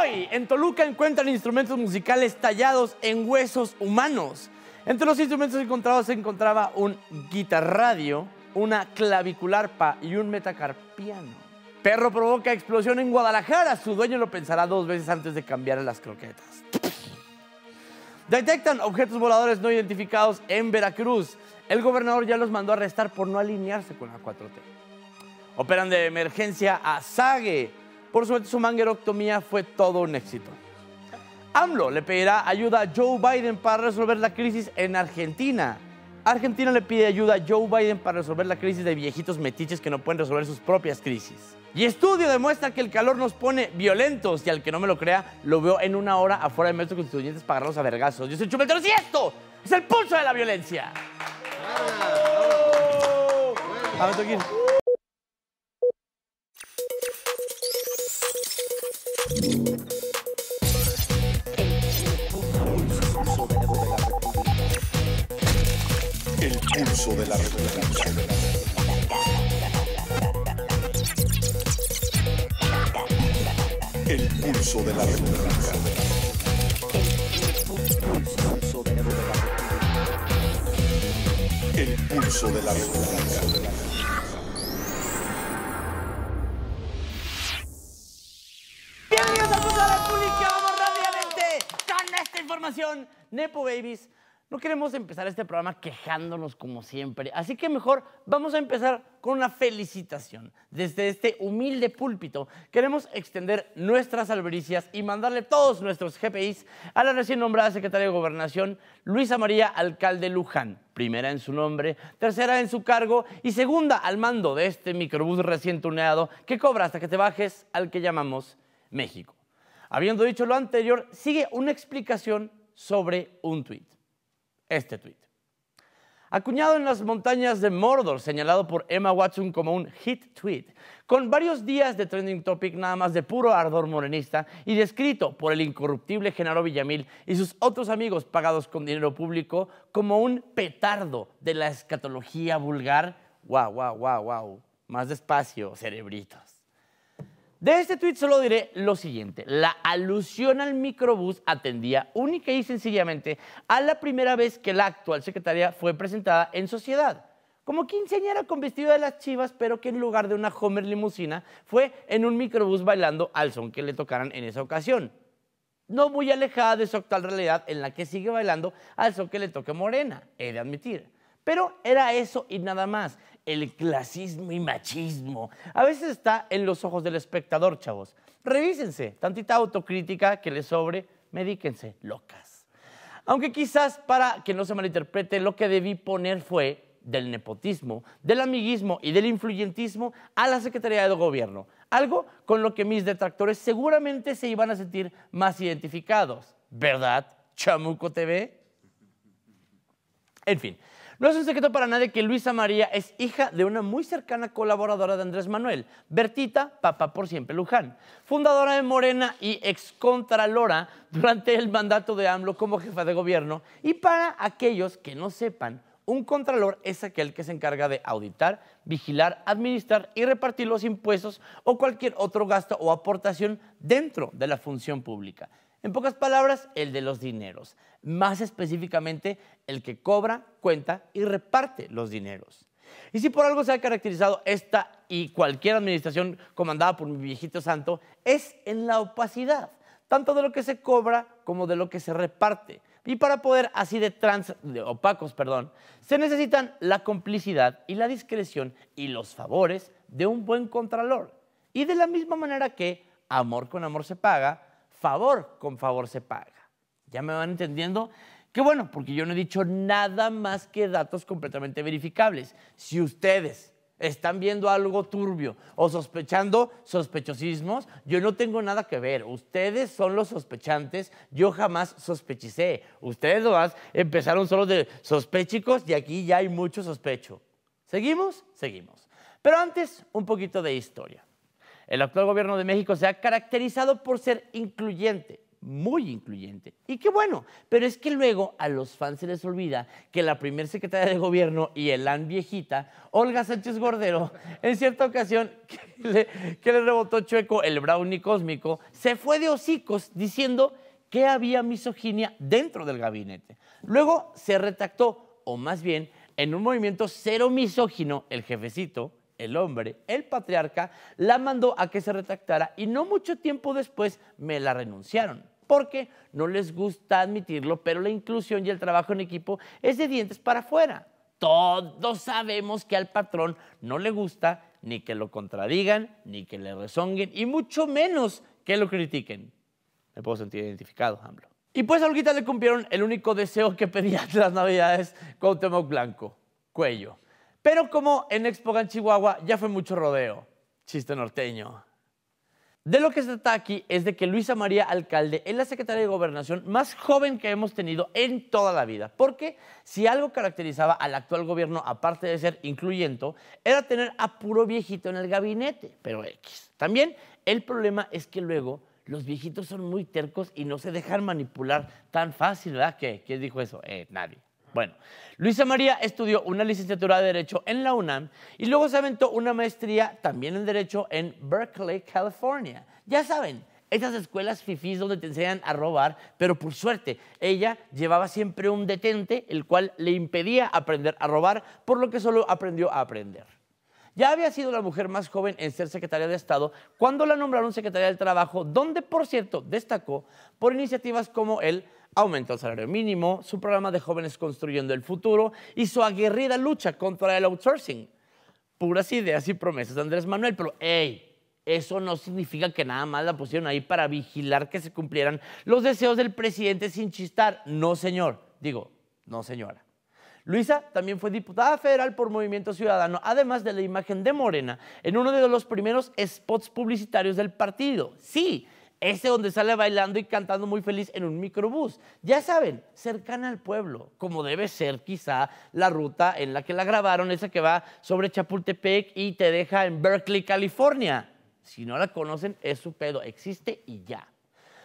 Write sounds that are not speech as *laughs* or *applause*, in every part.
Hoy en Toluca encuentran instrumentos musicales tallados en huesos humanos. Entre los instrumentos encontrados se encontraba un guitarradio, una clavicularpa y un metacarpiano. Perro provoca explosión en Guadalajara. Su dueño lo pensará dos veces antes de cambiar las croquetas. Detectan objetos voladores no identificados en Veracruz. El gobernador ya los mandó a arrestar por no alinearse con la 4T. Operan de emergencia a Sage. Por suerte, su mangueroctomía fue todo un éxito. AMLO le pedirá ayuda a Joe Biden para resolver la crisis en Argentina. Argentina le pide ayuda a Joe Biden para resolver la crisis de viejitos metiches que no pueden resolver sus propias crisis. Y estudio demuestra que el calor nos pone violentos y al que no me lo crea, lo veo en una hora afuera de Metro Constituyentes para agarrarlos a vergazos. Yo soy Chupeteros y esto es el pulso de la violencia. Ah, a ver, El pulso de la revolución. El pulso de la revolución. El pulso de la revolución. Nepo Babies, no queremos empezar este programa quejándonos como siempre, así que mejor vamos a empezar con una felicitación. Desde este humilde púlpito queremos extender nuestras albericias y mandarle todos nuestros GPIs a la recién nombrada secretaria de Gobernación, Luisa María Alcalde Luján, primera en su nombre, tercera en su cargo y segunda al mando de este microbús recién tuneado que cobra hasta que te bajes al que llamamos México. Habiendo dicho lo anterior, sigue una explicación sobre un tuit. Este tuit. Acuñado en las montañas de Mordor, señalado por Emma Watson como un hit tweet, con varios días de trending topic nada más de puro ardor morenista y descrito por el incorruptible Genaro Villamil y sus otros amigos pagados con dinero público como un petardo de la escatología vulgar. ¡Wow, wow, wow, wow! Más despacio, cerebritos. De este tweet solo diré lo siguiente. La alusión al microbús atendía única y sencillamente a la primera vez que la actual secretaria fue presentada en sociedad. Como quien quinceañera con vestido de las chivas, pero que en lugar de una Homer limusina fue en un microbús bailando al son que le tocaran en esa ocasión. No muy alejada de su actual realidad en la que sigue bailando al son que le toque morena, he de admitir. Pero era eso y nada más el clasismo y machismo. A veces está en los ojos del espectador, chavos. Revísense, tantita autocrítica que le sobre, medíquense, locas. Aunque quizás para que no se malinterprete, lo que debí poner fue del nepotismo, del amiguismo y del influyentismo a la Secretaría de Gobierno, algo con lo que mis detractores seguramente se iban a sentir más identificados, ¿verdad? Chamuco TV. En fin, no es un secreto para nadie que Luisa María es hija de una muy cercana colaboradora de Andrés Manuel, Bertita, Papa por siempre Luján, fundadora de Morena y excontralora durante el mandato de AMLO como jefa de gobierno. Y para aquellos que no sepan, un contralor es aquel que se encarga de auditar, vigilar, administrar y repartir los impuestos o cualquier otro gasto o aportación dentro de la función pública. En pocas palabras, el de los dineros, más específicamente el que cobra, cuenta y reparte los dineros. Y si por algo se ha caracterizado esta y cualquier administración comandada por mi viejito santo, es en la opacidad, tanto de lo que se cobra como de lo que se reparte. Y para poder así de, trans, de opacos, perdón, se necesitan la complicidad y la discreción y los favores de un buen contralor. Y de la misma manera que amor con amor se paga, favor con favor se paga. ¿Ya me van entendiendo? Qué bueno, porque yo no he dicho nada más que datos completamente verificables. Si ustedes están viendo algo turbio o sospechando sospechosismos, yo no tengo nada que ver. Ustedes son los sospechantes, yo jamás sospechicé. Ustedes nomás empezaron solo de sospechicos y aquí ya hay mucho sospecho. ¿Seguimos? Seguimos. Pero antes, un poquito de historia. El actual gobierno de México se ha caracterizado por ser incluyente, muy incluyente. Y qué bueno, pero es que luego a los fans se les olvida que la primer secretaria de gobierno y el an viejita, Olga Sánchez Gordero, *laughs* en cierta ocasión que le, rebotó chueco el brownie cósmico, se fue de hocicos diciendo que había misoginia dentro del gabinete. Luego se retractó, o más bien, en un movimiento cero misógino, el jefecito, el hombre, el patriarca, la mandó a que se retractara y no mucho tiempo después me la renunciaron. Porque no les gusta admitirlo, pero la inclusión y el trabajo en equipo es de dientes para afuera. Todos sabemos que al patrón no le gusta ni que lo contradigan, ni que le rezonguen, y mucho menos que lo critiquen. Me puedo sentir identificado, AMLO. Y pues a le cumplieron el único deseo que pedía las *laughs* navidades con tema Blanco, cuello. Pero como en Expogan Chihuahua ya fue mucho rodeo, chiste norteño. De lo que se trata aquí es de que Luisa María Alcalde es la secretaria de Gobernación más joven que hemos tenido en toda la vida, porque si algo caracterizaba al actual gobierno, aparte de ser incluyente, era tener a puro viejito en el gabinete, pero X. También el problema es que luego los viejitos son muy tercos y no se dejan manipular tan fácil, ¿verdad? ¿Qué? ¿Quién dijo eso? Eh, nadie. Bueno, Luisa María estudió una licenciatura de Derecho en la UNAM y luego se aventó una maestría también en Derecho en Berkeley, California. Ya saben, esas escuelas fifís donde te enseñan a robar, pero por suerte, ella llevaba siempre un detente, el cual le impedía aprender a robar, por lo que solo aprendió a aprender. Ya había sido la mujer más joven en ser secretaria de Estado cuando la nombraron secretaria del Trabajo, donde, por cierto, destacó por iniciativas como el aumento el salario mínimo, su programa de jóvenes construyendo el futuro y su aguerrida lucha contra el outsourcing. Puras ideas y promesas de Andrés Manuel, pero ey, eso no significa que nada más la pusieron ahí para vigilar que se cumplieran los deseos del presidente sin chistar. No, señor. Digo, no, señora. Luisa también fue diputada federal por Movimiento Ciudadano, además de la imagen de Morena en uno de los primeros spots publicitarios del partido. Sí, ese donde sale bailando y cantando muy feliz en un microbús. Ya saben, cercana al pueblo, como debe ser quizá la ruta en la que la grabaron, esa que va sobre Chapultepec y te deja en Berkeley, California. Si no la conocen, es su pedo, existe y ya.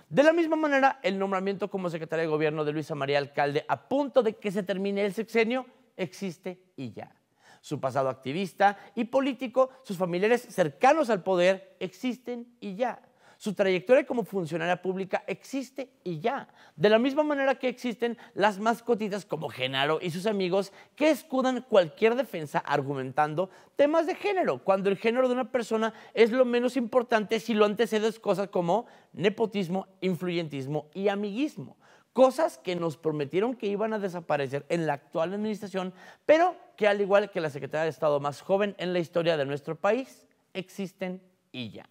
De la misma manera, el nombramiento como secretaria de gobierno de Luisa María Alcalde a punto de que se termine el sexenio existe y ya. Su pasado activista y político, sus familiares cercanos al poder existen y ya su trayectoria como funcionaria pública existe y ya. De la misma manera que existen las mascotitas como Genaro y sus amigos que escudan cualquier defensa argumentando temas de género, cuando el género de una persona es lo menos importante si lo antecedes cosas como nepotismo, influyentismo y amiguismo cosas que nos prometieron que iban a desaparecer en la actual administración, pero que al igual que la secretaria de Estado más joven en la historia de nuestro país, existen y ya.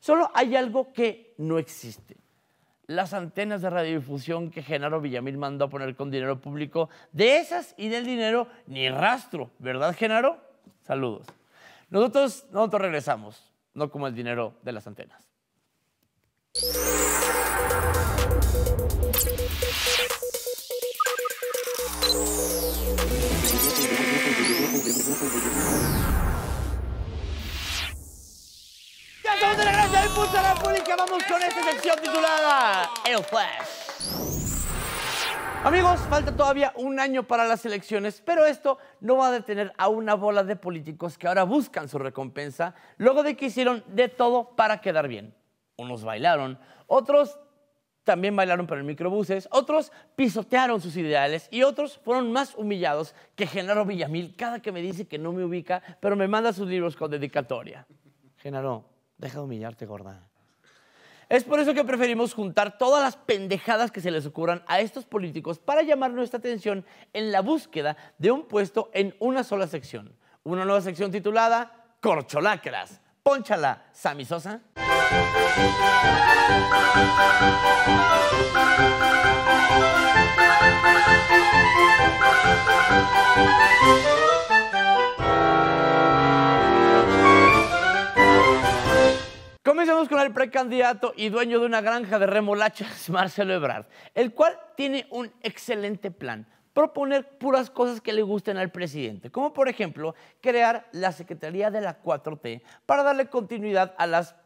Solo hay algo que no existe. Las antenas de radiodifusión que Genaro Villamil mandó a poner con dinero público, de esas y del dinero ni rastro, ¿verdad, Genaro? Saludos. Nosotros, nosotros regresamos, no como el dinero de las antenas. y vamos con esta sección titulada El Flash. Amigos, falta todavía un año para las elecciones, pero esto no va a detener a una bola de políticos que ahora buscan su recompensa luego de que hicieron de todo para quedar bien. Unos bailaron, otros también bailaron para el microbuses, otros pisotearon sus ideales y otros fueron más humillados que Genaro Villamil cada que me dice que no me ubica, pero me manda sus libros con dedicatoria. Genaro, deja de humillarte, gorda. Es por eso que preferimos juntar todas las pendejadas que se les ocurran a estos políticos para llamar nuestra atención en la búsqueda de un puesto en una sola sección. Una nueva sección titulada Corcholacras. Pónchala, Sami Sosa. candidato y dueño de una granja de remolachas, *laughs* Marcelo Ebrard, el cual tiene un excelente plan, proponer puras cosas que le gusten al presidente, como por ejemplo crear la Secretaría de la 4T para darle continuidad a las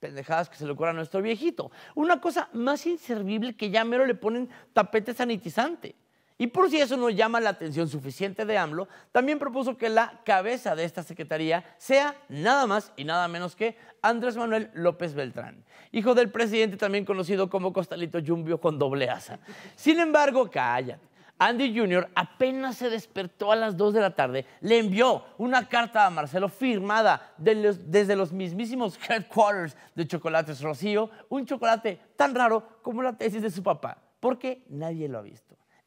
pendejadas que se le ocurra a nuestro viejito. Una cosa más inservible que ya mero le ponen tapete sanitizante. Y por si eso no llama la atención suficiente de AMLO, también propuso que la cabeza de esta secretaría sea nada más y nada menos que Andrés Manuel López Beltrán, hijo del presidente también conocido como Costalito Jumbio con doble asa. Sin embargo, calla. Andy Jr. apenas se despertó a las 2 de la tarde, le envió una carta a Marcelo firmada desde los mismísimos headquarters de Chocolates Rocío, un chocolate tan raro como la tesis de su papá, porque nadie lo ha visto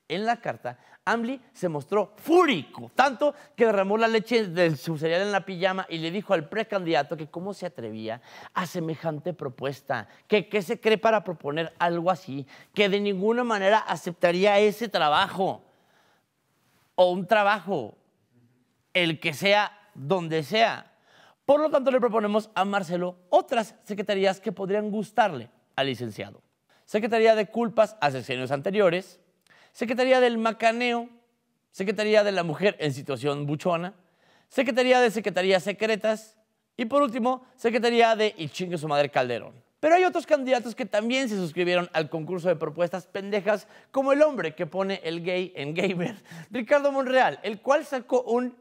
en la carta, Amli se mostró fúrico, tanto que derramó la leche de su cereal en la pijama y le dijo al precandidato que cómo se atrevía a semejante propuesta, que qué se cree para proponer algo así, que de ninguna manera aceptaría ese trabajo o un trabajo, el que sea, donde sea. Por lo tanto, le proponemos a Marcelo otras secretarías que podrían gustarle al licenciado. Secretaría de Culpas a anteriores, Secretaría del Macaneo, Secretaría de la Mujer en Situación Buchona, Secretaría de Secretarías Secretas y por último, Secretaría de Y su madre Calderón. Pero hay otros candidatos que también se suscribieron al concurso de propuestas pendejas, como el hombre que pone el gay en gamer, *laughs* Ricardo Monreal, el cual sacó un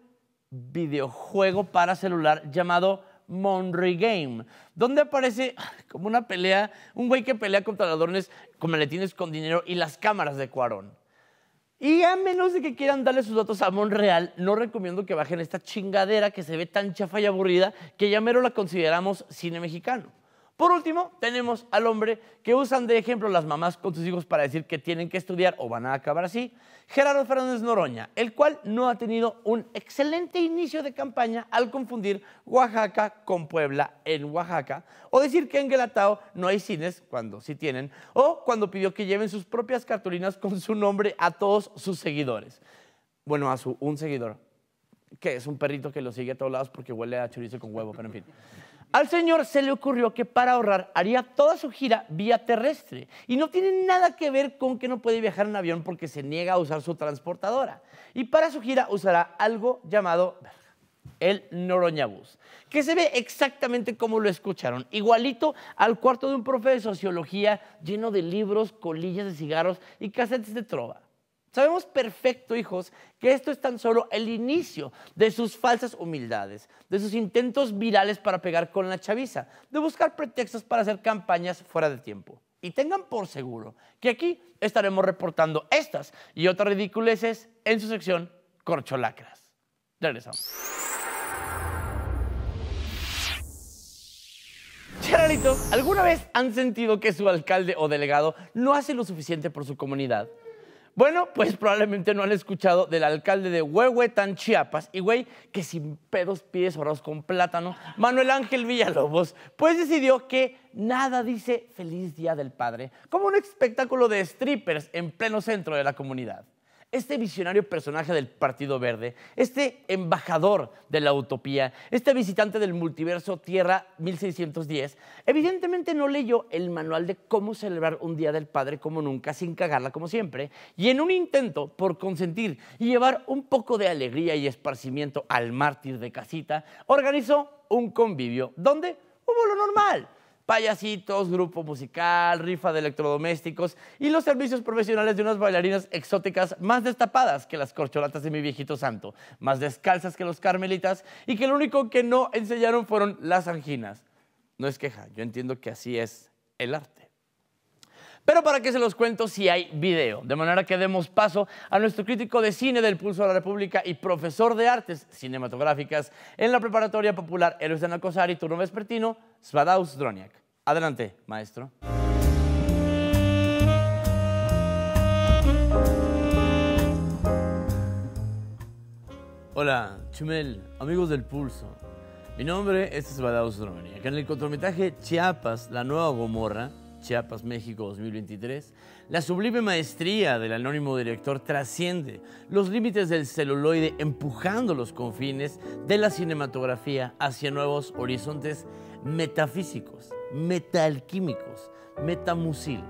videojuego para celular llamado Game, donde aparece como una pelea, un güey que pelea contra ladrones con maletines con dinero y las cámaras de Cuarón. Y a menos de que quieran darle sus datos a Monreal, no recomiendo que bajen esta chingadera que se ve tan chafa y aburrida que ya mero la consideramos cine mexicano. Por último, tenemos al hombre que usan de ejemplo las mamás con sus hijos para decir que tienen que estudiar o van a acabar así, Gerardo Fernández Noroña, el cual no ha tenido un excelente inicio de campaña al confundir Oaxaca con Puebla en Oaxaca, o decir que en Guelatao no hay cines, cuando sí tienen, o cuando pidió que lleven sus propias cartulinas con su nombre a todos sus seguidores. Bueno, a su un seguidor, que es un perrito que lo sigue a todos lados porque huele a chorizo con huevo, pero en fin. Al señor se le ocurrió que para ahorrar haría toda su gira vía terrestre y no tiene nada que ver con que no puede viajar en avión porque se niega a usar su transportadora. Y para su gira usará algo llamado el Noroñabús, que se ve exactamente como lo escucharon, igualito al cuarto de un profe de sociología lleno de libros, colillas de cigarros y casetes de trova. Sabemos perfecto, hijos, que esto es tan solo el inicio de sus falsas humildades, de sus intentos virales para pegar con la chaviza, de buscar pretextos para hacer campañas fuera de tiempo. Y tengan por seguro que aquí estaremos reportando estas y otras ridiculeces en su sección Corcholacras. Regresamos. ¿alguna vez han sentido que su alcalde o delegado no hace lo suficiente por su comunidad? Bueno, pues probablemente no han escuchado del alcalde de Huehuetán, Chiapas, y güey, que sin pedos pies arroz con plátano, Manuel Ángel Villalobos, pues decidió que nada dice Feliz Día del Padre, como un espectáculo de strippers en pleno centro de la comunidad. Este visionario personaje del Partido Verde, este embajador de la utopía, este visitante del multiverso Tierra 1610, evidentemente no leyó el manual de cómo celebrar un Día del Padre como nunca, sin cagarla como siempre, y en un intento por consentir y llevar un poco de alegría y esparcimiento al mártir de casita, organizó un convivio donde hubo lo normal payasitos, grupo musical, rifa de electrodomésticos y los servicios profesionales de unas bailarinas exóticas más destapadas que las corcholatas de mi viejito santo, más descalzas que los carmelitas y que lo único que no enseñaron fueron las anginas. No es queja, yo entiendo que así es el arte. Pero para qué se los cuento si hay video, de manera que demos paso a nuestro crítico de cine del Pulso de la República y profesor de artes cinematográficas en la Preparatoria Popular Héroes de Nacosari, turno vespertino, Svadaus Droniak. Adelante, maestro. Hola, Chumel, amigos del Pulso. Mi nombre es Svadaus Droniak. En el cortometraje Chiapas, la nueva Gomorra, Chiapas, México 2023, la sublime maestría del anónimo director trasciende los límites del celuloide empujando los confines de la cinematografía hacia nuevos horizontes metafísicos, metalquímicos, metamusil.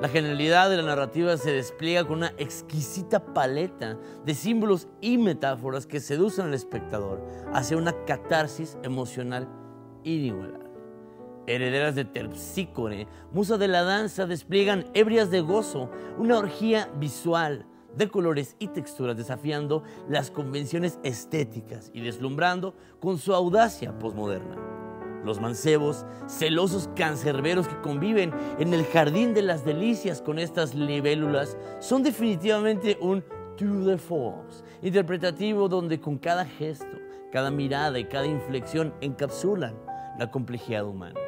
La genialidad de la narrativa se despliega con una exquisita paleta de símbolos y metáforas que seducen al espectador hacia una catarsis emocional inigualable. Herederas de Terpsícore, musa de la danza, despliegan ebrias de gozo, una orgía visual de colores y texturas, desafiando las convenciones estéticas y deslumbrando con su audacia posmoderna. Los mancebos, celosos cancerberos que conviven en el jardín de las delicias con estas libélulas, son definitivamente un to de force, interpretativo donde con cada gesto, cada mirada y cada inflexión encapsulan la complejidad humana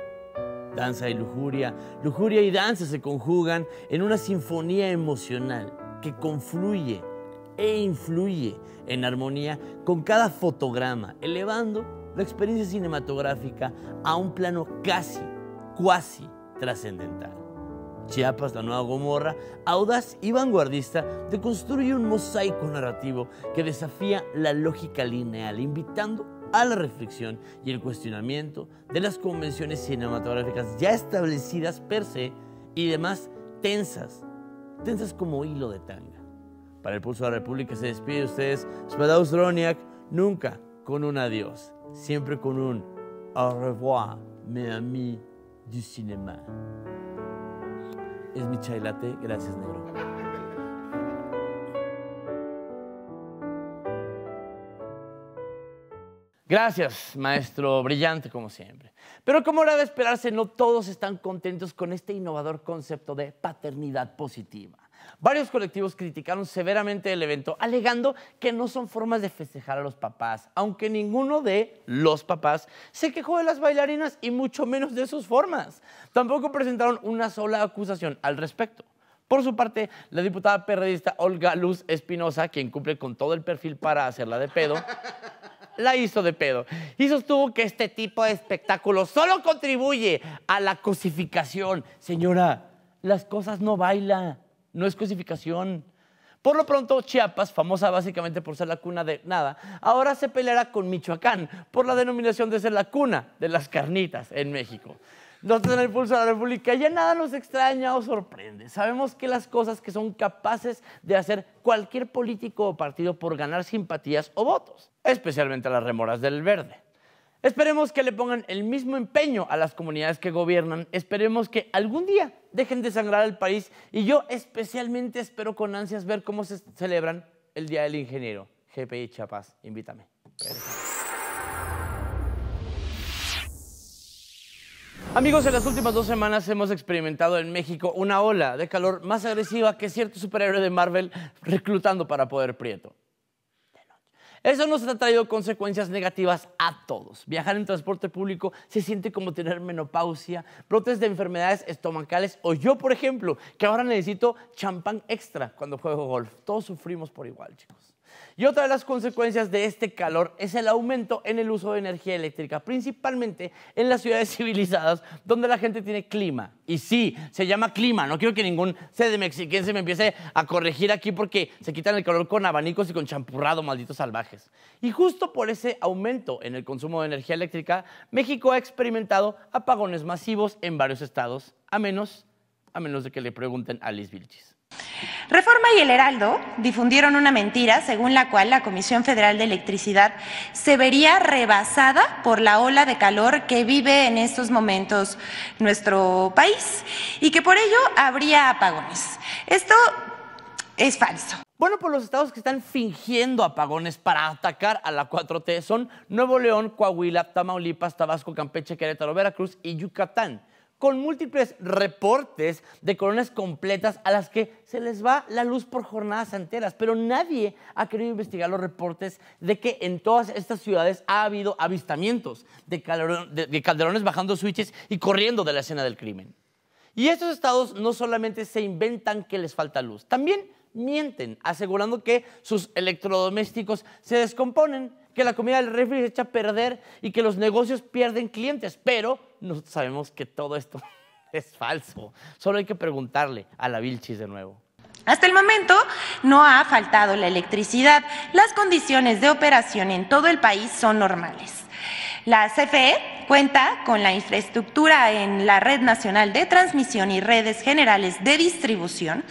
danza y lujuria. Lujuria y danza se conjugan en una sinfonía emocional que confluye e influye en armonía con cada fotograma, elevando la experiencia cinematográfica a un plano casi, cuasi trascendental. Chiapas, la nueva Gomorra, audaz y vanguardista, deconstruye un mosaico narrativo que desafía la lógica lineal, invitando a la reflexión y el cuestionamiento de las convenciones cinematográficas ya establecidas per se y demás tensas, tensas como hilo de tanga. Para el Pulso de la República se despide de ustedes Spadaus Droniak, nunca con un adiós, siempre con un au revoir, mes amis du cinéma. Es mi chai gracias negro. Gracias, maestro, brillante como siempre. Pero como era de esperarse, no todos están contentos con este innovador concepto de paternidad positiva. Varios colectivos criticaron severamente el evento, alegando que no son formas de festejar a los papás, aunque ninguno de los papás se quejó de las bailarinas y mucho menos de sus formas. Tampoco presentaron una sola acusación al respecto. Por su parte, la diputada periodista Olga Luz Espinosa, quien cumple con todo el perfil para hacerla de pedo, la hizo de pedo y sostuvo que este tipo de espectáculo solo contribuye a la cosificación. Señora, las cosas no bailan, no es cosificación. Por lo pronto, Chiapas, famosa básicamente por ser la cuna de nada, ahora se peleará con Michoacán por la denominación de ser la cuna de las carnitas en México. No en el Pulso de la República ya nada nos extraña o sorprende. Sabemos que las cosas que son capaces de hacer cualquier político o partido por ganar simpatías o votos, especialmente las remoras del verde. Esperemos que le pongan el mismo empeño a las comunidades que gobiernan. Esperemos que algún día dejen de sangrar al país. Y yo especialmente espero con ansias ver cómo se celebran el Día del Ingeniero. GPI Chiapas, invítame. Amigos, en las últimas dos semanas hemos experimentado en México una ola de calor más agresiva que cierto superhéroe de Marvel reclutando para poder prieto. Eso nos ha traído consecuencias negativas a todos. Viajar en transporte público se siente como tener menopausia, brotes de enfermedades estomacales o yo, por ejemplo, que ahora necesito champán extra cuando juego golf. Todos sufrimos por igual, chicos. Y otra de las consecuencias de este calor es el aumento en el uso de energía eléctrica, principalmente en las ciudades *laughs* civilizadas donde la gente tiene clima. Y sí, se llama clima. No quiero que ningún sede mexiquense me empiece a corregir aquí porque se quitan el calor con abanicos y con champurrado, malditos salvajes. Y justo por ese aumento en el consumo de energía eléctrica, México ha experimentado apagones masivos en varios estados, a menos, a menos de que le pregunten a Liz Vilchis. Reforma y el Heraldo difundieron una mentira según la cual la Comisión Federal de Electricidad se vería rebasada por la ola de calor que vive en estos momentos nuestro país y que por ello habría apagones. Esto es falso. Bueno, pues los estados que están fingiendo apagones para atacar a la 4T son Nuevo León, Coahuila, Tamaulipas, Tabasco, Campeche, Querétaro, Veracruz y Yucatán con múltiples reportes de colonias completas a las que se les va la luz por jornadas enteras, pero nadie ha querido investigar los reportes de que en todas estas ciudades ha habido avistamientos de, de calderones bajando switches y corriendo de la escena del crimen. Y estos estados no solamente se inventan que les falta luz, también mienten, asegurando que sus electrodomésticos se descomponen que la comida del refri se echa a perder y que los negocios pierden clientes, pero no sabemos que todo esto *laughs* es falso. Solo hay que preguntarle a la Vilchis de nuevo. Hasta el momento no ha faltado la electricidad. Las condiciones de operación en todo el país son normales. La CFE cuenta con la infraestructura en la Red Nacional de Transmisión y Redes Generales de Distribución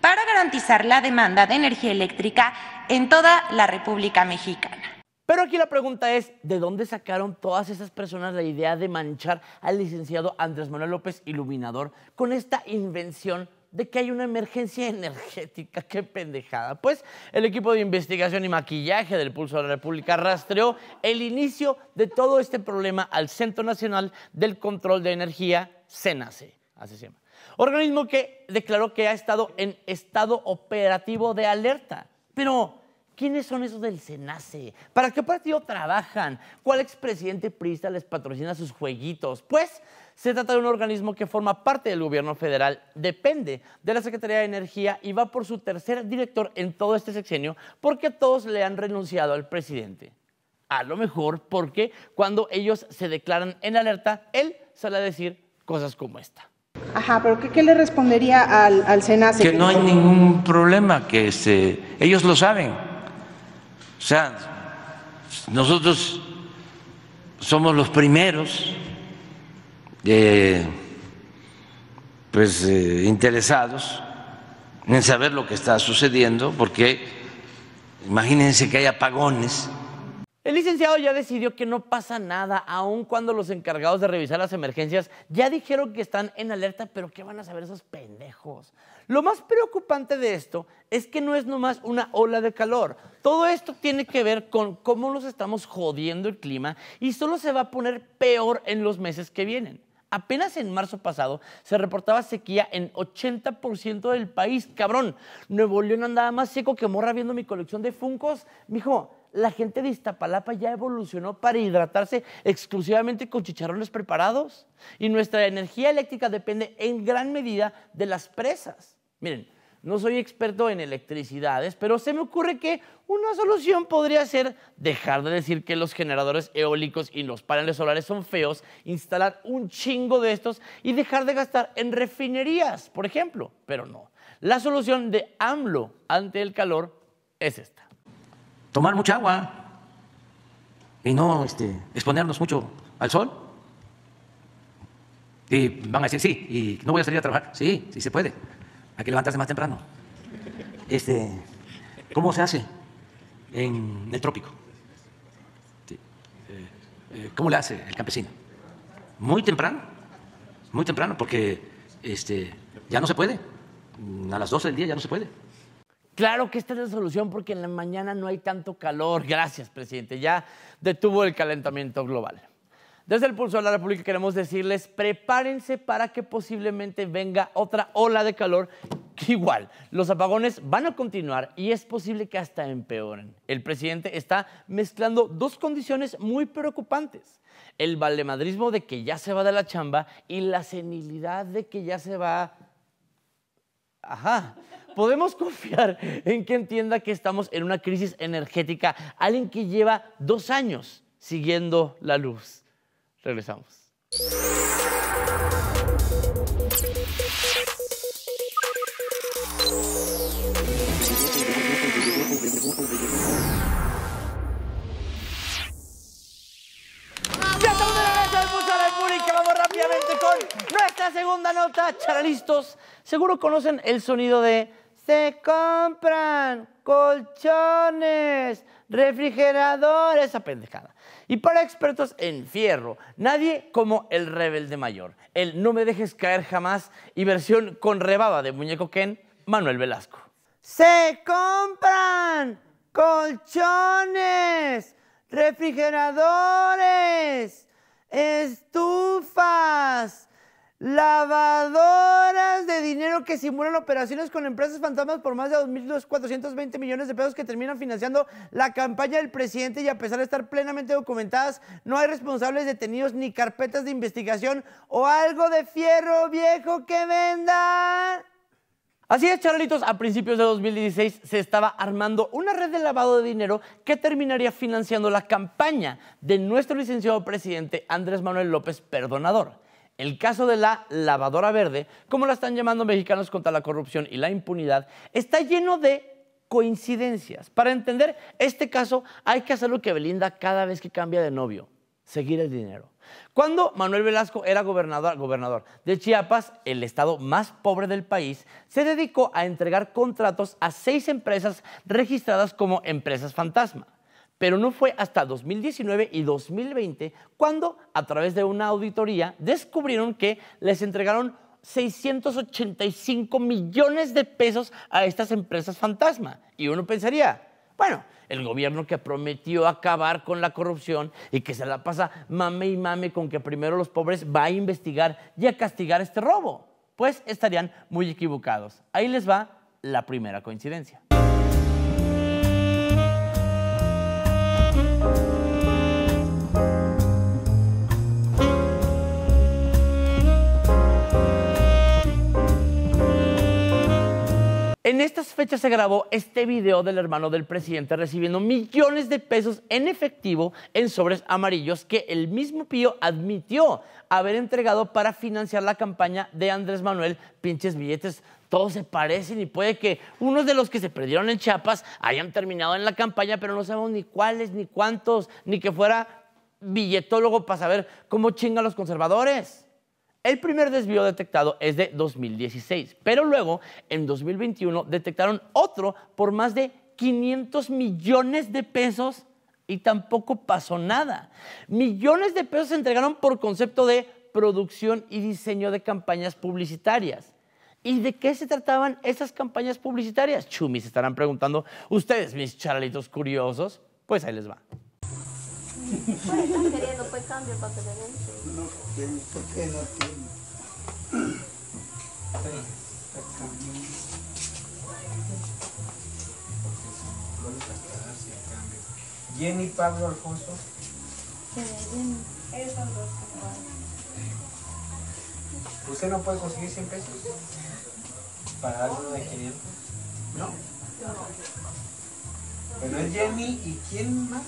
para garantizar la demanda de energía eléctrica en toda la República Mexicana. Pero aquí la pregunta es, ¿de dónde sacaron todas esas personas la idea de manchar al licenciado Andrés Manuel López Iluminador con esta invención de que hay una emergencia energética. ¡Qué pendejada! Pues el equipo de investigación y maquillaje del Pulso de la República rastreó el inicio de todo este problema al Centro Nacional del Control de Energía, CENACE, así se llama. Organismo que declaró que ha estado en estado operativo de alerta. Pero, ¿Quiénes son esos del SENACE? ¿Para qué partido trabajan? ¿Cuál expresidente prista les patrocina sus jueguitos? Pues se trata de un organismo que forma parte del gobierno federal, depende de la Secretaría de Energía y va por su tercer director en todo este sexenio porque todos le han renunciado al presidente. A lo mejor porque cuando ellos se declaran en alerta, él sale a decir cosas como esta. Ajá, pero ¿qué, le respondería al, al SENACE? Que no hay ningún problema, que se, ellos lo saben o sea, nosotros somos los primeros eh, pues, eh, interesados en saber lo que está sucediendo, porque imagínense que hay apagones el licenciado ya decidió que no pasa nada, aun cuando los encargados de revisar las emergencias ya dijeron que están en alerta, pero ¿qué van a saber esos pendejos? Lo más preocupante de esto es que no es nomás una ola de calor. Todo esto tiene que ver con cómo nos estamos jodiendo el clima y solo se va a poner peor en los meses que vienen. Apenas en marzo pasado se reportaba sequía en 80% del país. Cabrón, Nuevo León andaba más seco que morra viendo mi colección de funcos. Mijo, la gente de Iztapalapa ya evolucionó para hidratarse exclusivamente con chicharrones preparados y nuestra energía eléctrica depende en gran medida de las presas. Miren, no soy experto en electricidades, pero se me ocurre que una solución podría ser dejar de decir que los generadores eólicos y los paneles solares son feos, instalar un chingo de estos y dejar de gastar en refinerías, por ejemplo. Pero no. La solución de AMLO ante el calor es esta tomar mucha agua y no este, exponernos mucho al sol. Y van a decir, sí, y no voy a salir a trabajar. Sí, sí se puede. Hay que levantarse más temprano. Este, ¿Cómo se hace en el trópico? Eh, eh, ¿Cómo le hace el campesino? Muy temprano, muy temprano, porque este, ya no se puede. A las 12 del día ya no se puede. Claro que esta es la solución porque en la mañana no hay tanto calor. Gracias, presidente. Ya detuvo el calentamiento global. Desde el Pulso de la República queremos decirles, prepárense para que posiblemente venga otra ola de calor. igual, los apagones van a continuar y es posible que hasta empeoren. El presidente está mezclando dos condiciones muy preocupantes. El valemadrismo de que ya se va de la chamba y la senilidad de que ya se va Ajá. Podemos confiar en que entienda que estamos en una crisis energética. Alguien que lleva dos años siguiendo la luz. Regresamos. segunda nota, charalistos. Seguro conocen el sonido de se compran colchones, refrigeradores, esa pendejada. Y para expertos en fierro, nadie como el rebelde mayor, el no me dejes caer jamás y versión con rebaba de muñeco Ken, Manuel Velasco. Se compran colchones, refrigeradores, estufas, Lavadoras de dinero que simulan operaciones con empresas fantasmas por más de 2.420 millones de pesos que terminan financiando la campaña del presidente y a pesar de estar plenamente documentadas, no hay responsables detenidos ni carpetas de investigación o algo de fierro viejo que vendan. Así es, charlitos, a principios de 2016 se estaba armando una red de lavado de dinero que terminaría financiando la campaña de nuestro licenciado presidente Andrés Manuel López Perdonador. El caso de la lavadora verde, como la están llamando mexicanos contra la corrupción y la impunidad, está lleno de coincidencias. Para entender este caso hay que hacer lo que Belinda cada vez que cambia de novio, seguir el dinero. Cuando Manuel Velasco era gobernador, de Chiapas, el estado más pobre del país, se dedicó a entregar contratos a seis empresas registradas como empresas fantasma. Pero no fue hasta 2019 y 2020 cuando, a través de una auditoría, descubrieron que les entregaron 685 millones de pesos a estas empresas fantasma. Y uno pensaría, bueno, el gobierno que prometió acabar con la corrupción y que se la pasa mame y mame con que primero los pobres va a investigar y a castigar este robo. Pues estarían muy equivocados. Ahí les va la primera coincidencia. En estas fechas se grabó este video del hermano del presidente recibiendo millones de pesos en efectivo en sobres amarillos que el mismo Pío admitió haber entregado para financiar la campaña de Andrés Manuel. Pinches billetes, todos se parecen y puede que unos de los que se perdieron en Chiapas hayan terminado en la campaña, pero no sabemos ni cuáles, ni cuántos, ni que fuera billetólogo para saber cómo chingan los conservadores. El primer desvío detectado es de 2016, pero luego en 2021 detectaron otro por más de 500 millones de pesos y tampoco pasó nada. Millones de pesos se entregaron por concepto de producción y diseño de campañas publicitarias. ¿Y de qué se trataban esas campañas publicitarias? Chumi, se estarán preguntando ustedes, mis charalitos curiosos. Pues ahí les va. Pues están queriendo pues cambio para que le den. No tiene, ¿por qué no tiene? Jenny Pablo Alfonso. Jenny. son dos. ¿Usted no puede conseguir 100 pesos? Para algo de 500. No. Pero es Jenny y quién más?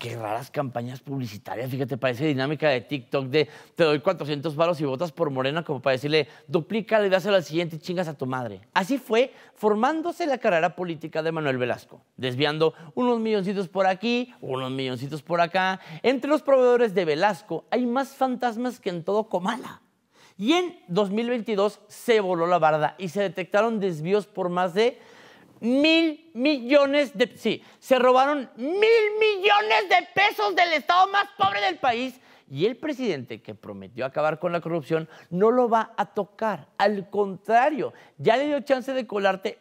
qué raras campañas publicitarias, fíjate, parece dinámica de TikTok de te doy 400 varos y votas por Morena como para decirle, duplícale, dáselo al siguiente y chingas a tu madre. Así fue formándose la carrera política de Manuel Velasco, desviando unos milloncitos por aquí, unos milloncitos por acá. Entre los proveedores de Velasco hay más fantasmas que en todo Comala. Y en 2022 se voló la barda y se detectaron desvíos por más de mil millones de... Sí, se robaron mil millones de pesos del Estado más pobre del país. Y el presidente que prometió acabar con la corrupción no lo va a tocar. Al contrario, ya le dio chance de,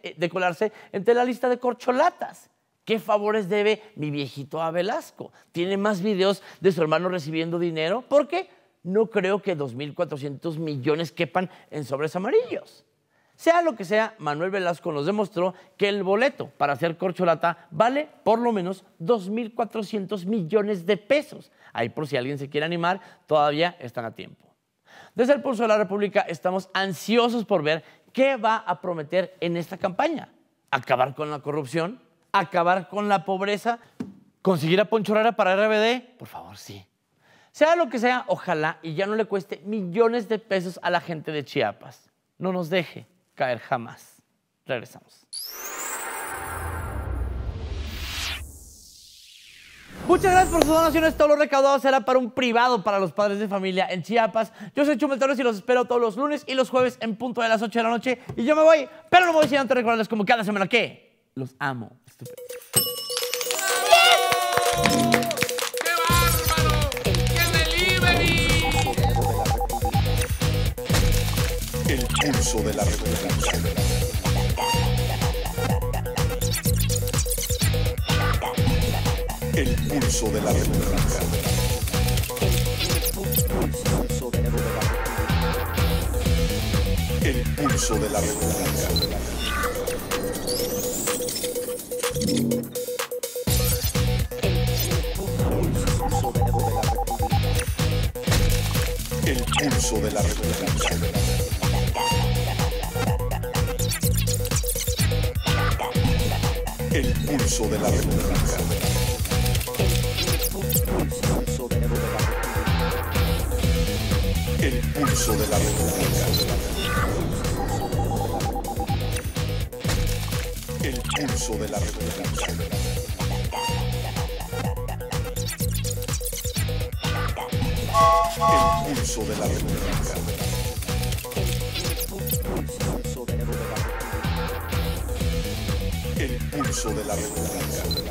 eh, de colarse entre la lista de corcholatas. ¿Qué favores debe mi viejito a Velasco? ¿Tiene más videos de su hermano recibiendo dinero? Porque no creo que 2.400 millones quepan en sobres amarillos. Sea lo que sea, Manuel Velasco nos demostró que el boleto para hacer corcholata vale por lo menos 2.400 millones de pesos. Ahí por si alguien se quiere animar, todavía están a tiempo. Desde el Pulso de la República estamos ansiosos por ver qué va a prometer en esta campaña. Acabar con la corrupción, acabar con la pobreza, conseguir a Poncho para RBD, por favor, sí. Sea lo que sea, ojalá y ya no le cueste millones de pesos a la gente de Chiapas. No nos deje caer jamás. Regresamos. Muchas gracias por sus donaciones. Todo lo recaudado será para un privado para los padres de familia en Chiapas. Yo soy Chumel Torres y los espero todos los lunes y los jueves en punto de las 8 de la noche. Y yo me voy, pero no me voy sin antes recordarles como cada semana que los amo. Estúpido. El pulso de la República. El pulso de la República. El pulso de la República. El pulso de la República. El pulso de la República. El pulso de la República. El pulso de la República. El pulso de la República. uso de la República.